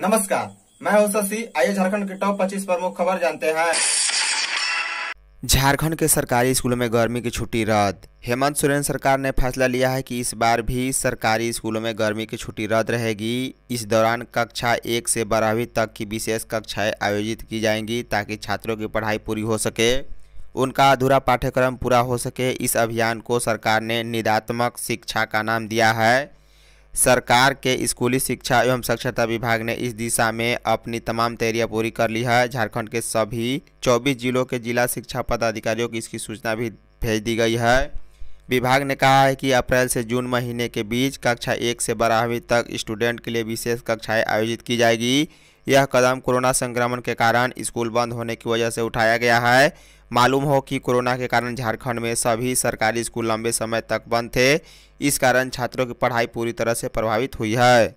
नमस्कार मैं हूं शशि आइए झारखंड के टॉप 25 प्रमुख खबर जानते हैं झारखंड के सरकारी स्कूलों में गर्मी की छुट्टी रद्द हेमंत सोरेन सरकार ने फैसला लिया है कि इस बार भी सरकारी स्कूलों में गर्मी की छुट्टी रद्द रहेगी इस दौरान कक्षा एक से बारहवीं तक की विशेष कक्षाएं आयोजित की जाएंगी ताकि छात्रों की पढ़ाई पूरी हो सके उनका अधूरा पाठ्यक्रम पूरा हो सके इस अभियान को सरकार ने निदात्मक शिक्षा का नाम दिया है सरकार के स्कूली शिक्षा एवं साक्षरता विभाग ने इस दिशा में अपनी तमाम तैयारियां पूरी कर ली है झारखंड के सभी 24 जिलों के जिला शिक्षा पदाधिकारियों की इसकी सूचना भी भेज दी गई है विभाग ने कहा है कि अप्रैल से जून महीने के बीच कक्षा एक से बारहवीं तक स्टूडेंट के लिए विशेष कक्षाएं आयोजित की जाएगी यह कदम कोरोना संक्रमण के कारण स्कूल बंद होने की वजह से उठाया गया है मालूम हो कि कोरोना के कारण झारखंड में सभी सरकारी स्कूल लंबे समय तक बंद थे इस कारण छात्रों की पढ़ाई पूरी तरह से प्रभावित हुई है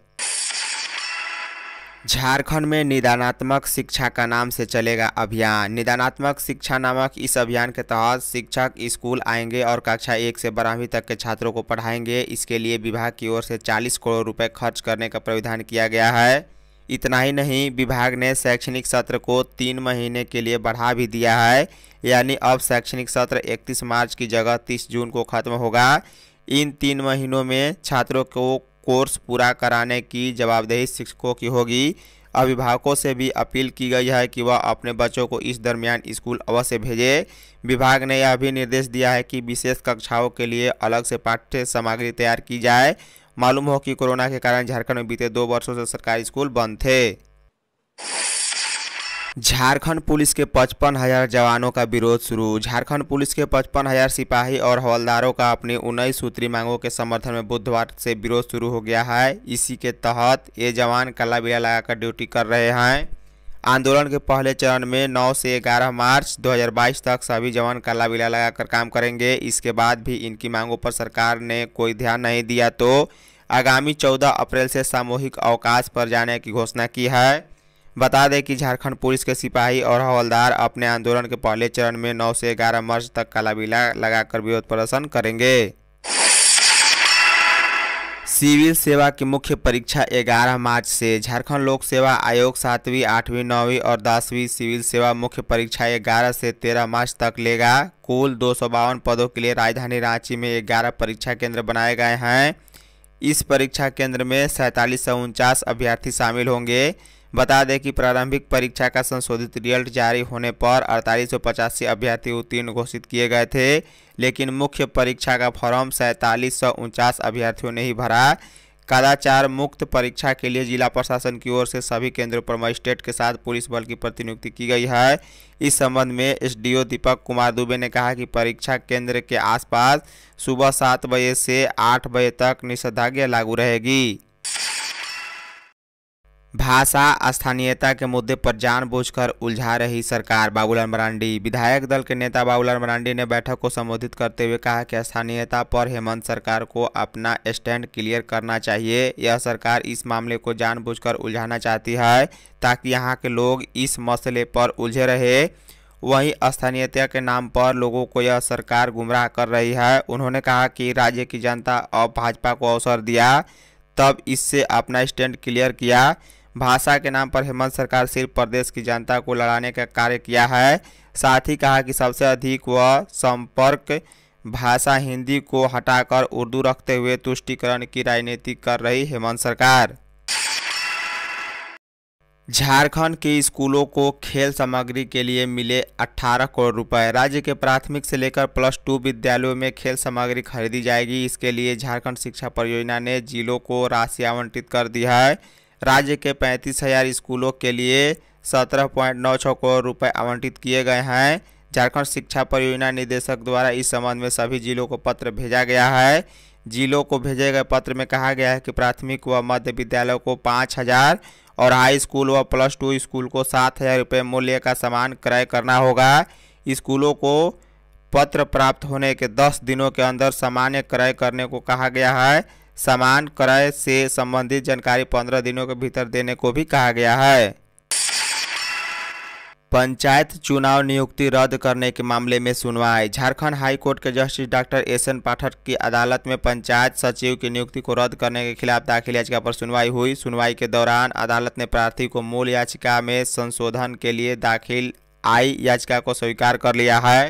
झारखंड में निदानात्मक शिक्षा का नाम से चलेगा अभियान निदानात्मक शिक्षा नामक इस अभियान के तहत शिक्षक स्कूल आएंगे और कक्षा एक से बारहवीं तक के छात्रों को पढ़ाएंगे इसके लिए विभाग की ओर से 40 करोड़ रुपए खर्च करने का प्राविधान किया गया है इतना ही नहीं विभाग ने शैक्षणिक सत्र को तीन महीने के लिए बढ़ा भी दिया है यानी अब शैक्षणिक सत्र 31 मार्च की जगह 30 जून को खत्म होगा इन तीन महीनों में छात्रों को कोर्स पूरा कराने की जवाबदेही शिक्षकों की होगी अभिभावकों से भी अपील की गई है कि वह अपने बच्चों को इस दरमियान स्कूल अवश्य भेजे विभाग ने यह भी निर्देश दिया है कि विशेष कक्षाओं के लिए अलग से पाठ्य सामग्री तैयार की जाए मालूम हो कि कोरोना के कारण झारखंड में बीते दो वर्षों से सरकारी स्कूल बंद थे झारखंड पुलिस के पचपन हजार जवानों का विरोध शुरू झारखंड पुलिस के पचपन हजार सिपाही और हवलदारों का अपनी उन्नीस सूत्री मांगों के समर्थन में बुधवार से विरोध शुरू हो गया है इसी के तहत ये जवान काला बिया लगाकर ड्यूटी कर रहे हैं आंदोलन के पहले चरण में 9 से 11 मार्च 2022 तक सभी जवान काला बिला लगाकर काम करेंगे इसके बाद भी इनकी मांगों पर सरकार ने कोई ध्यान नहीं दिया तो आगामी 14 अप्रैल से सामूहिक अवकाश पर जाने की घोषणा की है बता दें कि झारखंड पुलिस के सिपाही और हवलदार अपने आंदोलन के पहले चरण में नौ से ग्यारह मार्च तक काला बिला लगाकर विरोध प्रदर्शन करेंगे सिविल सेवा की मुख्य परीक्षा 11 मार्च से झारखंड लोक सेवा आयोग सातवीं आठवीं नौवीं और दसवीं सिविल सेवा मुख्य परीक्षा 11 से 13 मार्च तक लेगा कुल दो पदों के लिए राजधानी रांची में 11 परीक्षा केंद्र बनाए गए हैं इस परीक्षा केंद्र में सैंतालीस अभ्यर्थी शामिल होंगे बता दें कि प्रारंभिक परीक्षा का संशोधित रिजल्ट जारी होने पर अड़तालीस अभ्यर्थी उत्तीर्ण घोषित किए गए थे लेकिन मुख्य परीक्षा का फॉर्म सैंतालीस अभ्यर्थियों ने ही भरा कदाचार मुक्त परीक्षा के लिए जिला प्रशासन की ओर से सभी केंद्रों पर मजिस्ट्रेट के साथ पुलिस बल की प्रतिनियुक्ति की गई है इस संबंध में एसडीओ दीपक कुमार दुबे ने कहा कि परीक्षा केंद्र के आसपास सुबह सात बजे से आठ बजे तक निषेधाज्ञा लागू रहेगी भाषा स्थानीयता के मुद्दे पर जानबूझकर उलझा रही सरकार बाबूलाल मरांडी विधायक दल के नेता बाबूलाल मरांडी ने बैठक को संबोधित करते हुए कहा कि स्थानीयता पर हेमंत सरकार को अपना स्टैंड क्लियर करना चाहिए यह सरकार इस मामले को जानबूझकर उलझाना चाहती है ताकि यहाँ के लोग इस मसले पर उलझे रहे वहीं स्थानीयता के नाम पर लोगों को यह सरकार गुमराह कर रही है उन्होंने कहा कि राज्य की जनता और भाजपा को अवसर दिया तब इससे अपना स्टैंड क्लियर किया भाषा के नाम पर हेमंत सरकार सिर्फ प्रदेश की जनता को लड़ाने का कार्य किया है साथ ही कहा कि सबसे अधिक व संपर्क भाषा हिंदी को हटाकर उर्दू रखते हुए तुष्टिकरण की राजनीति कर रही हेमंत सरकार झारखंड के स्कूलों को खेल सामग्री के लिए मिले 18 करोड़ रुपए राज्य के प्राथमिक से लेकर प्लस टू विद्यालयों में खेल सामग्री खरीदी जाएगी इसके लिए झारखंड शिक्षा परियोजना ने जिलों को राशि आवंटित कर दी है राज्य के पैंतीस हज़ार स्कूलों के लिए सत्रह पॉइंट नौ छः करोड़ रुपए आवंटित किए गए हैं झारखंड शिक्षा परियोजना निदेशक द्वारा इस संबंध में सभी जिलों को पत्र भेजा गया है जिलों को भेजे गए पत्र में कहा गया है कि प्राथमिक व मध्य विद्यालय को पाँच हज़ार और हाई स्कूल व प्लस टू स्कूल को सात हज़ार रुपये मूल्य का सामान क्रय करना होगा स्कूलों को पत्र प्राप्त होने के दस दिनों के अंदर सामान्य क्रय करने को कहा गया है सामान क्रय से संबंधित जानकारी पंद्रह दिनों के भीतर देने को भी कहा गया है पंचायत चुनाव नियुक्ति रद्द करने के मामले में सुनवाई झारखंड हाई कोर्ट के justice doctor S N Pathak की अदालत में पंचायत सचिव की नियुक्ति को रद्द करने के खिलाफ दाखिल याचिका पर सुनवाई हुई सुनवाई के दौरान अदालत ने प्रार्थी को मूल याचिका में संशोधन के लिए दाखिल आई याचिका को स्वीकार कर लिया है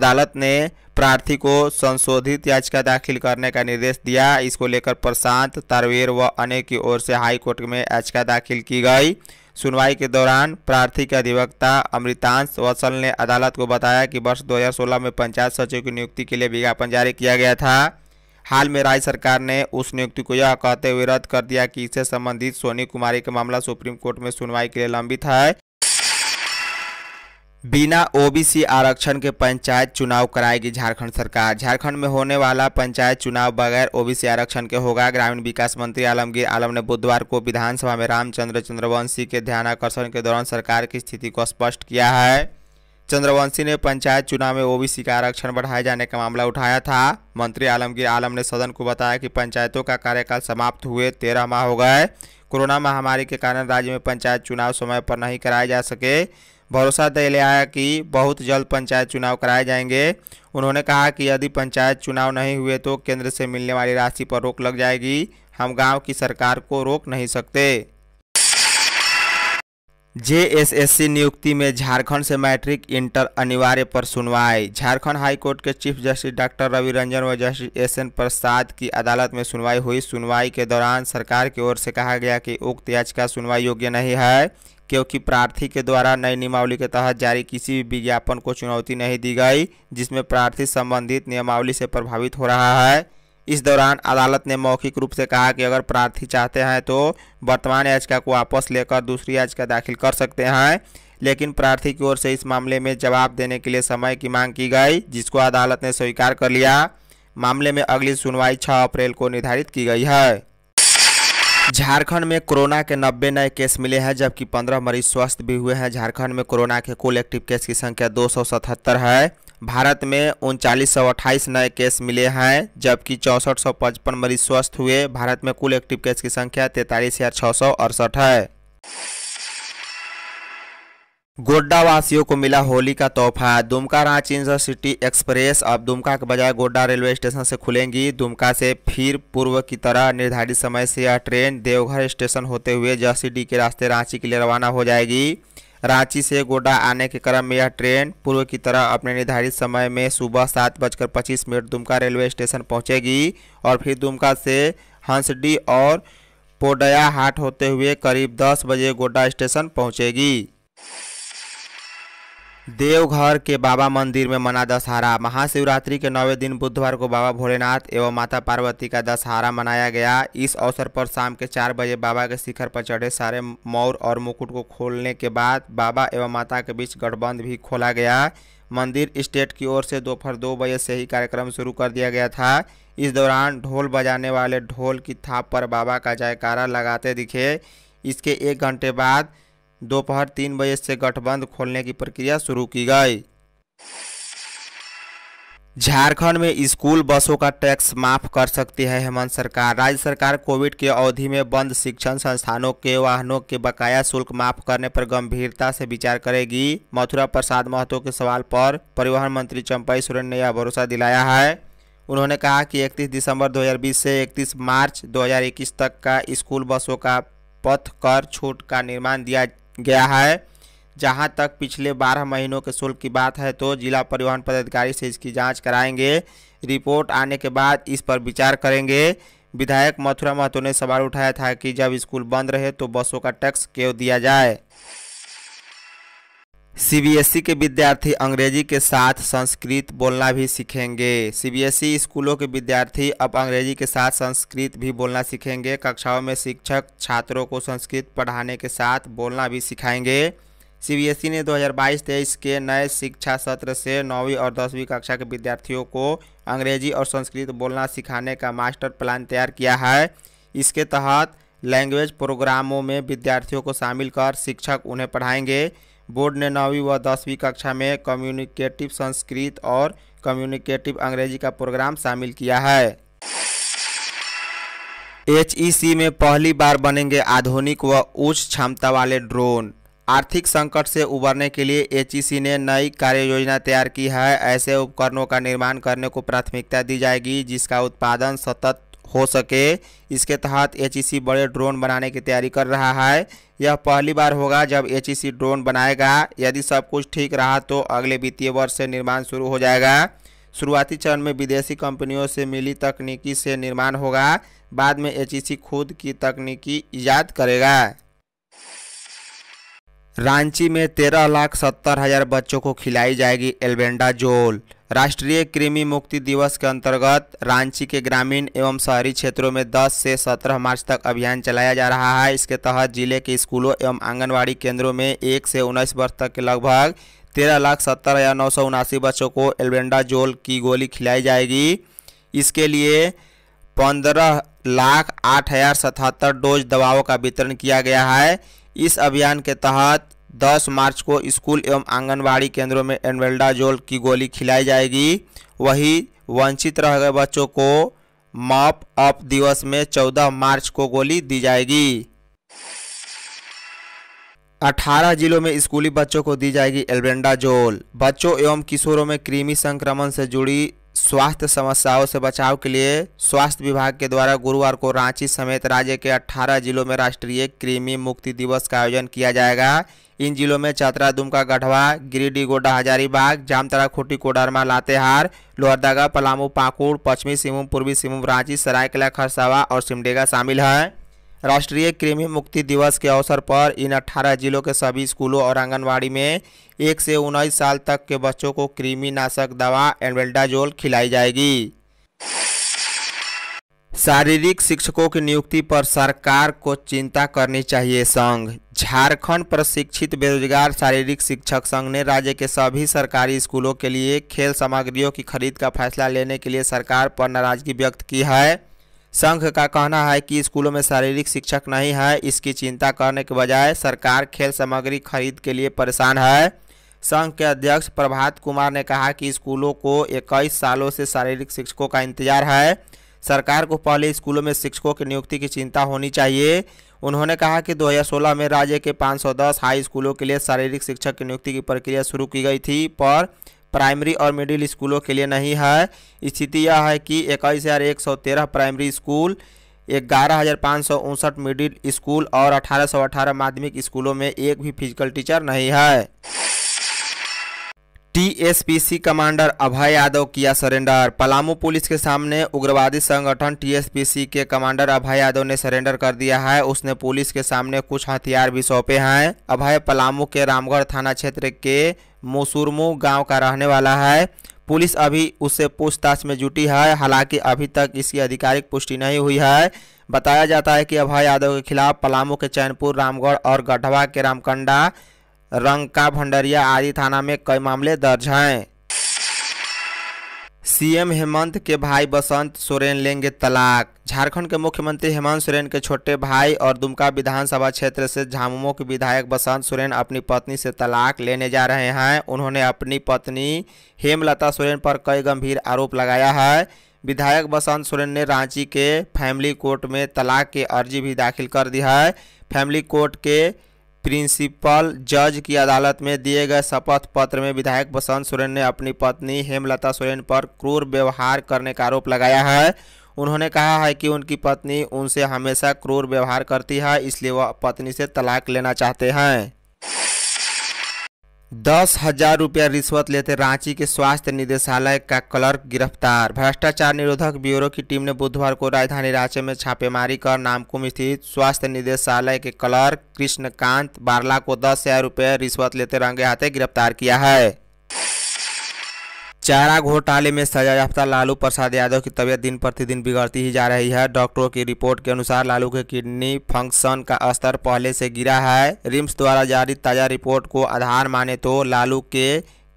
अदालत ने प्रार्थी को संशोधित याचिका दाखिल करने का निर्देश दिया इसको लेकर प्रशांत तारवेर व अन्य की ओर से हाई कोर्ट में याचिका दाखिल की गई सुनवाई के दौरान प्रार्थी के अधिवक्ता अमृतांश वसल ने अदालत को बताया कि वर्ष 2016 में पंचायत सचिव की नियुक्ति के लिए विज्ञापन जारी किया गया था हाल में राज्य सरकार ने उस नियुक्ति को यह कहते हुए रद्द कर दिया कि इससे संबंधित सोनी कुमारी का मामला सुप्रीम कोर्ट में सुनवाई के लिए लंबित है बिना ओबीसी आरक्षण के पंचायत चुनाव कराएगी झारखंड सरकार झारखंड में होने वाला पंचायत चुनाव बगैर ओबीसी आरक्षण के होगा ग्रामीण विकास मंत्री आलमगीर आलम ने बुधवार को विधानसभा में रामचंद्र चंद्रवंशी के ध्यानाकर्षण के दौरान सरकार की स्थिति को स्पष्ट किया है चंद्रवंशी ने पंचायत चुनाव में ओबीसी का आरक्षण बढ़ाए जाने का मामला उठाया था मंत्री आलमगीर आलम ने सदन को बताया कि पंचायतों का कार्यकाल समाप्त हुए तेरह माह हो गए कोरोना महामारी के कारण राज्य में पंचायत चुनाव समय पर नहीं कराए जा सके भरोसा दिलाया कि बहुत जल्द पंचायत चुनाव कराए जाएंगे उन्होंने कहा कि यदि पंचायत चुनाव नहीं हुए तो केंद्र से मिलने वाली राशि पर रोक लग जाएगी हम गांव की सरकार को रोक नहीं सकते जेएसएससी नियुक्ति में झारखंड से मैट्रिक इंटर अनिवार्य पर सुनवाई झारखंड हाईकोर्ट के chief justice doctor Ravi Ranjan व जस्टिस एस एन प्रसाद की अदालत में सुनवाई हुई सुनवाई के दौरान सरकार की ओर से कहा गया कि उक्त याचिका सुनवाई योग्य नहीं है क्योंकि प्रार्थी के द्वारा नई नियमावली के तहत जारी किसी भी विज्ञापन को चुनौती नहीं दी गई जिसमें प्रार्थी संबंधित नियमावली से प्रभावित हो रहा है इस दौरान अदालत ने मौखिक रूप से कहा कि अगर प्रार्थी चाहते हैं तो वर्तमान याचिका को वापस लेकर दूसरी याचिका दाखिल कर सकते हैं लेकिन प्रार्थी की ओर से इस मामले में जवाब देने के लिए समय की मांग की गई जिसको अदालत ने स्वीकार कर लिया मामले में अगली सुनवाई 6 अप्रैल को निर्धारित की गई है झारखंड में कोरोना के 90 नए केस मिले हैं जबकि 15 मरीज स्वस्थ भी हुए हैं झारखंड में कोरोना के कुल एक्टिव केस की संख्या दो है भारत में उनचालीस सौ अट्ठाईस नए केस मिले हैं जबकि चौंसठ सौ पचपन मरीज स्वस्थ हुए भारत में कुल एक्टिव केस की संख्या तैंतालीस हज़ार छः सौ अड़सठ है गोड्डा वासियों को मिला होली का तोहफा दुमका रांची इंटरसिटी एक्सप्रेस अब दुमका के बजाय गोड्डा रेलवे स्टेशन से खुलेंगी दुमका से फिर पूर्व की तरह निर्धारित समय से यह ट्रेन देवघर स्टेशन होते हुए जसीडी के रास्ते रांची के लिए रवाना हो जाएगी रांची से गोडा आने के क्रम में यह ट्रेन पूर्व की तरह अपने निर्धारित समय में सुबह सात बजकर पच्चीस मिनट दुमका रेलवे स्टेशन पहुंचेगी और फिर दुमका से हंसडी और पोडया हाट होते हुए करीब दस बजे गोडा स्टेशन पहुंचेगी देवघर के बाबा मंदिर में मना दशहरा महाशिवरात्रि के नौवे दिन बुधवार को बाबा भोलेनाथ एवं माता पार्वती का दशहरा मनाया गया इस अवसर पर शाम के चार बजे बाबा के शिखर पर चढ़े सारे मौर और मुकुट को खोलने के बाद बाबा एवं माता के बीच गठबंध भी खोला गया मंदिर स्टेट की ओर से दोपहर दो बजे से ही कार्यक्रम शुरू कर दिया गया था इस दौरान ढोल बजाने वाले ढोल की थाप पर बाबा का जयकारा लगाते दिखे इसके एक घंटे बाद दोपहर तीन बजे से गठबंध खोलने की प्रक्रिया शुरू की गई झारखंड में स्कूल बसों का टैक्स माफ कर सकती है हेमंत सरकार राज्य सरकार कोविड के अवधि में बंद शिक्षण संस्थानों के वाहनों के बकाया शुल्क माफ करने पर गंभीरता से विचार करेगी मथुरा प्रसाद महतो के सवाल पर परिवहन मंत्री चंपाई सोरेन ने यह भरोसा दिलाया है उन्होंने कहा कि 31 दिसंबर 2020 से 31 मार्च 2021 तक का स्कूल बसों का पथ कर छूट का निर्माण दिया गया है जहां तक पिछले बारह महीनों के शुल्क की बात है तो जिला परिवहन पदाधिकारी से इसकी जांच कराएंगे रिपोर्ट आने के बाद इस पर विचार करेंगे विधायक मथुरा महतो ने सवाल उठाया था कि जब स्कूल बंद रहे तो बसों का टैक्स क्यों दिया जाए सीबीएसई e के विद्यार्थी अंग्रेजी के साथ संस्कृत बोलना भी सीखेंगे सीबीएसई e स्कूलों के विद्यार्थी अब अंग्रेजी के साथ संस्कृत भी बोलना सीखेंगे कक्षाओं में शिक्षक छात्रों को संस्कृत पढ़ाने के साथ बोलना भी सिखाएंगे सीबीएसई e ने 2022-23 के नए शिक्षा सत्र से नौवीं और दसवीं कक्षा के विद्यार्थियों को अंग्रेजी और संस्कृत बोलना सिखाने का मास्टर प्लान तैयार किया है इसके तहत लैंग्वेज प्रोग्रामों में विद्यार्थियों को शामिल कर शिक्षक उन्हें पढ़ाएंगे बोर्ड ने नौवीं व दसवीं कक्षा में कम्युनिकेटिव संस्कृत और कम्युनिकेटिव अंग्रेजी का प्रोग्राम शामिल किया है एच e में पहली बार बनेंगे आधुनिक व उच्च क्षमता वाले ड्रोन आर्थिक संकट से उबरने के लिए एच e ने नई कार्य योजना तैयार की है ऐसे उपकरणों का निर्माण करने को प्राथमिकता दी जाएगी जिसका उत्पादन सतत हो सके इसके तहत एच e बड़े ड्रोन बनाने की तैयारी कर रहा है यह पहली बार होगा जब एच ड्रोन e बनाएगा यदि सब कुछ ठीक रहा तो अगले वित्तीय वर्ष से निर्माण शुरू हो जाएगा शुरुआती चरण में विदेशी कंपनियों से मिली तकनीकी से निर्माण होगा बाद में एच e खुद की तकनीकी ईजाद करेगा रांची में तेरह लाख सत्तर हजार बच्चों को खिलाई जाएगी जोल राष्ट्रीय कृमि मुक्ति दिवस के अंतर्गत रांची के ग्रामीण एवं शहरी क्षेत्रों में 10 से 17 मार्च तक अभियान चलाया जा रहा है इसके तहत जिले के स्कूलों एवं आंगनवाड़ी केंद्रों में एक से उन्नीस वर्ष तक के लगभग तेरह लाख सत्तर हज़ार नौ सौ उनासी बच्चों को जोल की गोली खिलाई जाएगी इसके लिए पंद्रह लाख आठ हज़ार सतहत्तर डोज दवाओं का वितरण किया गया है इस अभियान के तहत 10 मार्च को स्कूल एवं आंगनबाड़ी केंद्रों में एनवेल्डाजोल की गोली खिलाई जाएगी वही वंचित रह गए बच्चों को मॉप अप दिवस में 14 मार्च को गोली दी जाएगी 18 जिलों में स्कूली बच्चों को दी जाएगी एल्बेंडाजोल बच्चों एवं किशोरों में कृमि संक्रमण से जुड़ी स्वास्थ्य समस्याओं से बचाव के लिए स्वास्थ्य विभाग के द्वारा गुरुवार को रांची समेत राज्य के 18 जिलों में राष्ट्रीय कृमि मुक्ति दिवस का आयोजन किया जाएगा इन जिलों में चतरा दुमका गढ़वा गिरिडीह गोड्डा हजारीबाग जामतरा खुटी कोडरमा लातेहार लोहरदगा पलामू पाकुड़ पश्चिमी सिंहभूम पूर्वी सिंहभूम रांची सरायकला खरसावा और सिमडेगा शामिल है राष्ट्रीय कृमि मुक्ति दिवस के अवसर पर इन 18 जिलों के सभी स्कूलों और आंगनबाड़ी में एक से उन्नीस साल तक के बच्चों को कृमि नाशक दवा एनवेल्डाजोल खिलाई जाएगी शारीरिक शिक्षकों की नियुक्ति पर सरकार को चिंता करनी चाहिए संघ झारखंड प्रशिक्षित बेरोजगार शारीरिक शिक्षक संघ ने राज्य के सभी सरकारी स्कूलों के लिए खेल सामग्रियों की खरीद का फैसला लेने के लिए सरकार पर नाराजगी व्यक्त की है संघ का कहना है कि स्कूलों में शारीरिक शिक्षक नहीं है इसकी चिंता करने के बजाय सरकार खेल सामग्री खरीद के लिए परेशान है संघ के अध्यक्ष प्रभात कुमार ने कहा कि स्कूलों को इक्कीस सालों से शारीरिक शिक्षकों का इंतजार है सरकार को पहले स्कूलों में शिक्षकों की नियुक्ति की चिंता होनी चाहिए उन्होंने कहा कि 2016 में राज्य के 510 हाई स्कूलों के लिए शारीरिक शिक्षक की नियुक्ति की प्रक्रिया शुरू की गई थी पर प्राइमरी और मिडिल स्कूलों के लिए नहीं है स्थिति यह है कि इक्कीस हज़ार एक सौ तेरह प्राइमरी स्कूल ग्यारह हज़ार पाँच सौ उनसठ मिडिल स्कूल और अठारह सौ अठारह माध्यमिक स्कूलों में एक भी फिजिकल टीचर नहीं है टीएसपीसी कमांडर अभय यादव किया सरेंडर पलामू पुलिस के सामने उग्रवादी संगठन टीएसपीसी के कमांडर अभय यादव ने सरेंडर कर दिया है उसने पुलिस के सामने कुछ हथियार भी सौंपे हैं अभय पलामू के रामगढ़ थाना क्षेत्र के मुसुरमु गांव का रहने वाला है पुलिस अभी उससे पूछताछ में जुटी है हालांकि अभी तक इसकी आधिकारिक पुष्टि नहीं हुई है बताया जाता है कि अभय यादव के खिलाफ पलामू के चैनपुर रामगढ़ और गढ़वा के रामकंडा रंका भंडरिया आदि थाना में कई मामले दर्ज हैं सीएम हेमंत के भाई बसंत सोरेन लेंगे तलाक झारखंड के मुख्यमंत्री हेमंत सोरेन के छोटे भाई और दुमका विधानसभा क्षेत्र से झामुमो के विधायक बसंत सोरेन अपनी पत्नी से तलाक लेने जा रहे हैं उन्होंने अपनी पत्नी हेमलता सोरेन पर कई गंभीर आरोप लगाया है विधायक बसंत सोरेन ने रांची के फैमिली कोर्ट में तलाक की अर्जी भी दाखिल कर दी है फैमिली कोर्ट के प्रिंसिपल जज की अदालत में दिए गए शपथ पत्र में विधायक बसंत सोरेन ने अपनी पत्नी हेमलता सोरेन पर क्रूर व्यवहार करने का आरोप लगाया है उन्होंने कहा है कि उनकी पत्नी उनसे हमेशा क्रूर व्यवहार करती है इसलिए वह पत्नी से तलाक लेना चाहते हैं दस हजार रुपया रिश्वत लेते रांची के स्वास्थ्य निदेशालय का क्लर्क गिरफ्तार भ्रष्टाचार निरोधक ब्यूरो की टीम ने बुधवार को राजधानी रांची में छापेमारी कर नामकुम स्थित स्वास्थ्य निदेशालय के क्लर्क कृष्णकांत बारला को दस हजार रुपये रिश्वत लेते रंगे हाथे गिरफ्तार किया है चारा घोटाले में सजा याफ्ता लालू प्रसाद यादव की तबीयत दिन प्रतिदिन बिगड़ती ही जा रही है डॉक्टरों की रिपोर्ट के अनुसार लालू के किडनी फंक्शन का स्तर पहले से गिरा है रिम्स द्वारा जारी ताज़ा रिपोर्ट को आधार माने तो लालू के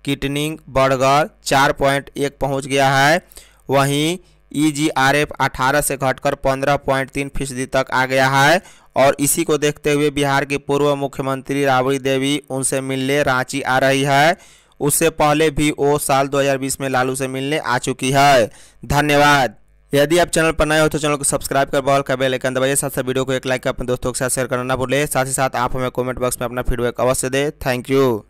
किडनी बढ़कर चार पॉइंट एक पहुँच गया है वहीं ई जी आर एफ अठारह से घटकर पंद्रह पॉइंट तीन फीसदी तक आ गया है और इसी को देखते हुए बिहार की पूर्व मुख्यमंत्री राबड़ी देवी उनसे मिलने रांची आ रही है उससे पहले भी वो साल 2020 में लालू से मिलने आ चुकी है धन्यवाद यदि आप चैनल पर नए हो तो चैनल को सब्सक्राइब कर बॉल का बेल आइकन दबाइए साथ साथ वीडियो को एक लाइक अपने दोस्तों के साथ शेयर करना ना भूलें साथ ही साथ आप हमें कमेंट बॉक्स में अपना फीडबैक अवश्य दें थैंक यू